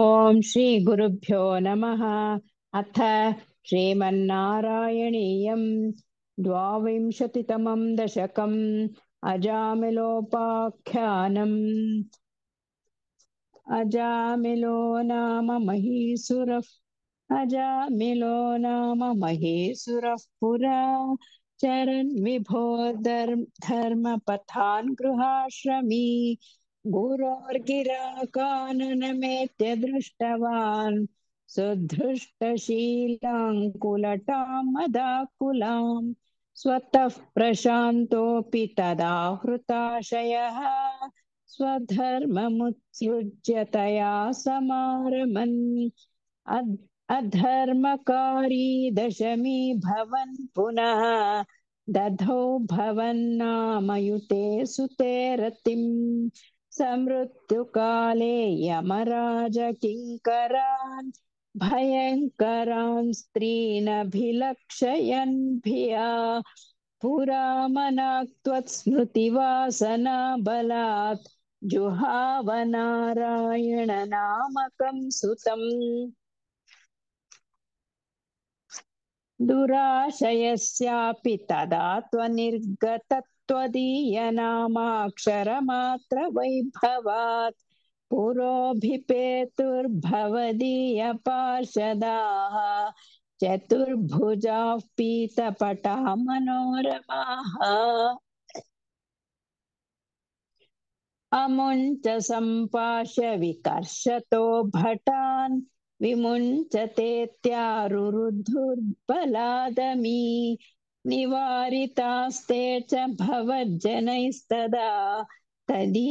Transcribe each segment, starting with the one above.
ओम श्री गुरुभ्यो नमः अथ श्रीमारायणीय द्वांशतितम दशक अजामिलोपाख्यानम् अजामिलो नाम महीसुरः अजामिलो नाम महीसुरः पुरा चरण विभो धर्म धर्म पथान गृहाश्रमी गुरोर्गिराकाननमेत्य दृष्टवान् सुधृष्टशीलाङ्कुलटामदाकुलाम् स्वतः प्रशान्तोऽपि तदा हृताशयः स्वधर्ममुत्सृज्य समारमन् अधर्मकारी दशमी भवन् पुनः दधौ भवन्नामयुते सुते रतिम् समृत्युकाले यमराजकिङ्करान् भयङ्करान् स्त्रीनभिलक्षयन् भिया पुरा मनाक्त्वत्स्मृतिवासना बलात् जुहावनारायणनामकं सुतम् दुराशयस्यापि तदा त्वनिर्गतत् त्वदीयनामाक्षरमात्रवैभवात् पुरोभिपेतुर्भवदीयपार्षदाः चतुर्भुजाः पीतपटा मनोरमाः अमुञ्च सम्पाश्य विकर्षतो भटान् विमुञ्चतेत्यारुरुधुर्बलादमी निवारितास्ते च भवज्जनैस्तदा तदी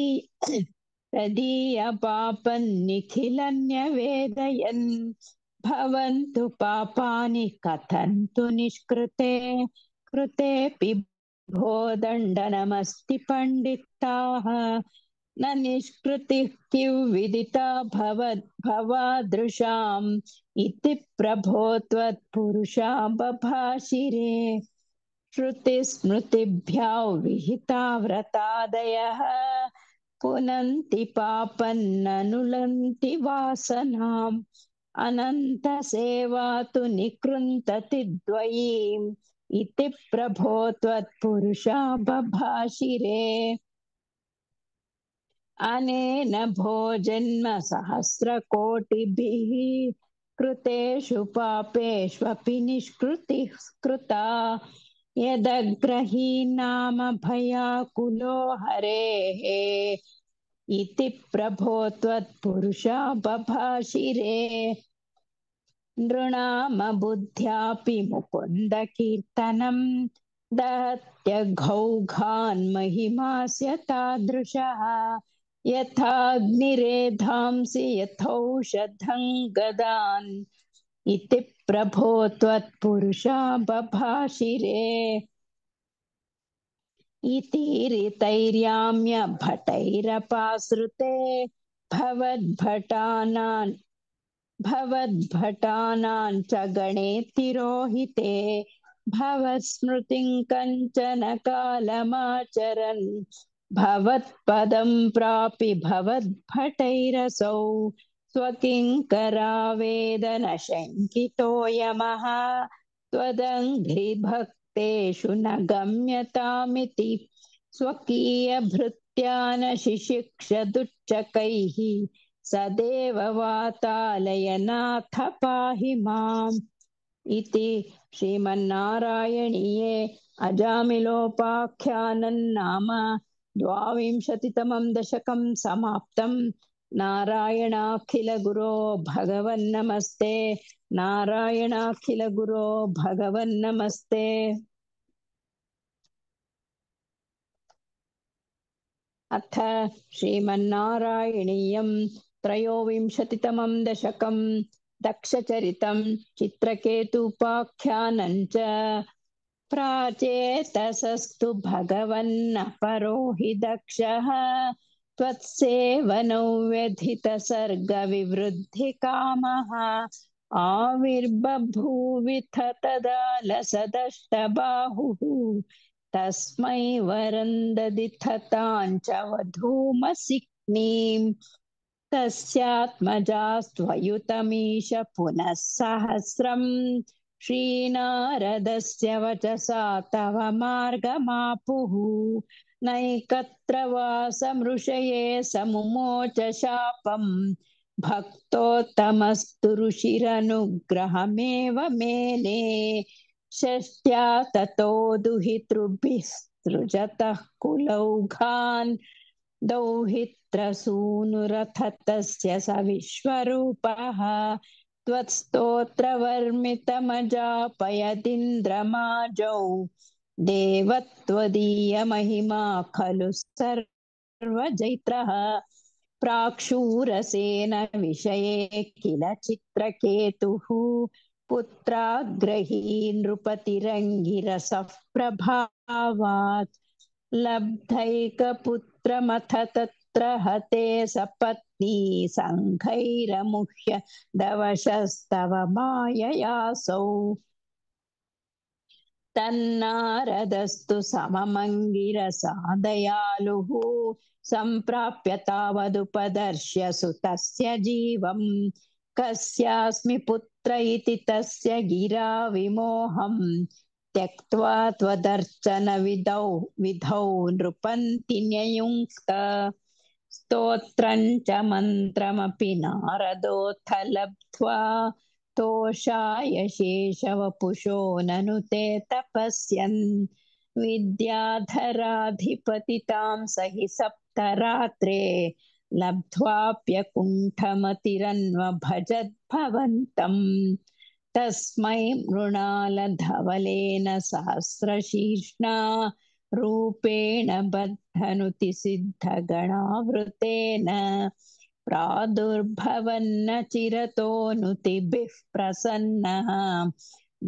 तदीयपापन्निखिलन्यवेदयन् भवन्तु पापानि कथन्तु निष्कृते कृतेऽपि भो दण्डनमस्ति पण्डिताः न निष्कृतिः किं विदिता भव भवादृशाम् इति प्रभो त्वत्पुरुषा बभाषिरे श्रुतिस्मृतिभ्या विहिता व्रतादयः पुनन्ति पापन्ननुलन्ति वासनाम् अनन्तसेवा तु निकृन्तति द्वयीम् इति प्रभो त्वत्पुरुषा बभाषिरे अनेन भोजन्म सहस्रकोटिभिः कृतेषु पापेष्वपि निष्कृतिः कृता यदग्रहीणामभयाकुलो हरेः इति प्रभो त्वत्पुरुषापभाषिरे नृणामबुद्ध्यापि मुकुन्दकीर्तनं दहत्यघौघान्महिमास्य तादृशः यथाग्निरेधांसि यथौषधं गदान् इति प्रभो त्वत्पुरुषा बभाषिरे इतिरितैर्याम्य भटैरपाश्रुते भवद्भटानान् भवद्भटानान् च गणे तिरोहिते भवस्मृतिं कञ्चन कालमाचरन् भवत्पदं प्रापि भवद्भटैरसौ स्वकिङ्करावेदनशङ्कितो यमः त्वदङ्घ्रिभक्तेषु न गम्यतामिति स्वकीयभृत्या न शिशिक्षदुच्चकैः सदेव वातालयनाथ पाहि माम् इति श्रीमन्नारायणीये अजामिलोपाख्यानन्नाम द्वाविंशतितमं दशकं समाप्तम् नारायणाखिल गुरो नमस्ते नारायणाखिल गुरो नारायणाखिलगुरो नमस्ते अथ श्रीमन्नारायणीयम् त्रयोविंशतितमं दशकं दक्षचरितं चित्रकेतुपाख्यानं च प्राचेतसस्तु भगवन्नपरो हि दक्षः त्वत्सेवनौ व्यथितसर्गविवृद्धिकामः आविर्बभूविथ तदा लसदष्टबाहुः तस्मै वरन्ददिथताञ्च वधूमसिग्नीम् तस्यात्मजास्त्वयुतमीश पुनः सहस्रम् श्रीनारदस्य वचसा तव मार्गमापुः नैकत्र वा समृषये समुमोच शापम् भक्तोत्तमस्तु ऋषिरनुग्रहमेव मेले षष्ट्या ततो दुहितृभिस्तृजतः कुलौघान् दौहित्रसूनुरथतस्य स विश्वरूपः त्वत्स्तोत्रवर्मितमजापयदिन्द्रमाजौ देवत्वदीयमहिमा खलु सर्वजैत्रः प्राक्षूरसेन विषये किल चित्रकेतुः पुत्राग्रही नृपतिरङ्गिरसः प्रभावात् लब्धैकपुत्रमथ तत् तत्र हते सपत्नी सङ्घैरमुह्य दवशस्तव माययासौ तन्नारदस्तु सममङ्गिरसादयालुः सम्प्राप्य तावदुपदर्श्य सुतस्य जीवम् कस्यास्मि पुत्र इति तस्य गिरा विमोहम् त्यक्त्वा त्वदर्चनविधौ विधौ नृपन्ति न्ययुङ्क्त स्तोत्रं च मन्त्रमपि नारदोऽथ लब्ध्वा तोषाय शेषवपुषो ननु ते तपस्यन् विद्याधराधिपतितां सहि सप्तरात्रे लब्ध्वाप्यकुण्ठमतिरन्वभजद्भवन्तम् तस्मै मृणालधवलेन सहस्रशीर्ष्णा रूपेण बद्धनुति सिद्धगणावृतेन प्रादुर्भवन्न चिरतोऽनुतिभिः प्रसन्नः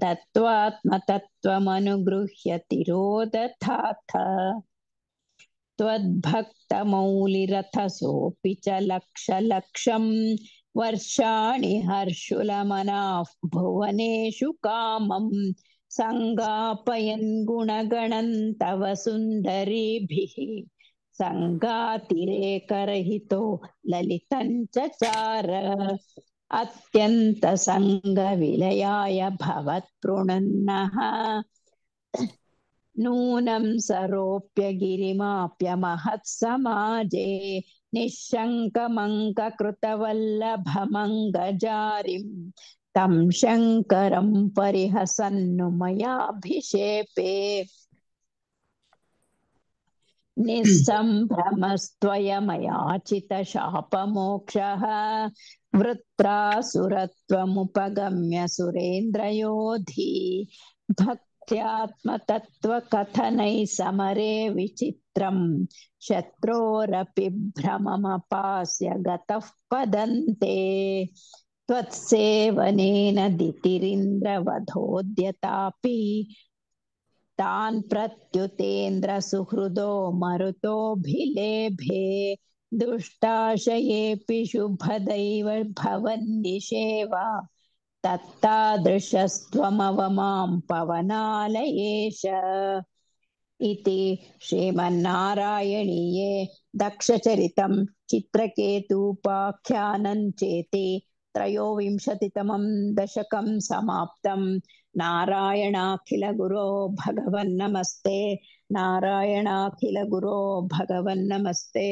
दत्त्वात्मतत्त्वमनुगृह्यति रोदथाथ त्वद्भक्तमौलिरथसोऽपि च लक्षलक्षम् वर्षाणि हर्षुलमनाः भुवनेषु कामम् सङ्गापयन् गुणगणं तव सुन्दरीभिः सङ्गातिरेकरहितो ललितञ्चचार अत्यन्तसङ्गविलयाय भवत्पृणन्नः नूनं सरोप्यगिरिमाप्य महत्समाजे निःशङ्कमङ्ककृतवल्लभमङ्गजारिम् तम शङ्करं परिहसन्नु मयाभिषेपे निःसम्भ्रमस्त्वयमयाचितशापमोक्षः वृत्रासुरत्वमुपगम्य सुरेन्द्रयोधी भक्त्यात्मतत्त्वकथनैः समरे विचित्रं शत्रोरपि भ्रममपास्य गतः पदन्ते त्वत्सेवनेन दितिरिन्द्रवधोद्यतापि तान् प्रत्युतेन्द्रसुहृदो मरुतोऽभिलेभे दुष्टाशयेऽपि शुभदैव भवन्निषेवा तत्तादृशस्त्वमवमां पवनालयेश इति श्रीमन्नारायणीये दक्षचरितं चित्रकेतूपाख्यानं चेति त्रयोविंशतितमं दशकं समाप्तं नारायणाखिलगुरो भगवन्नमस्ते नारायणाखिलगुरो भगवन्नमस्ते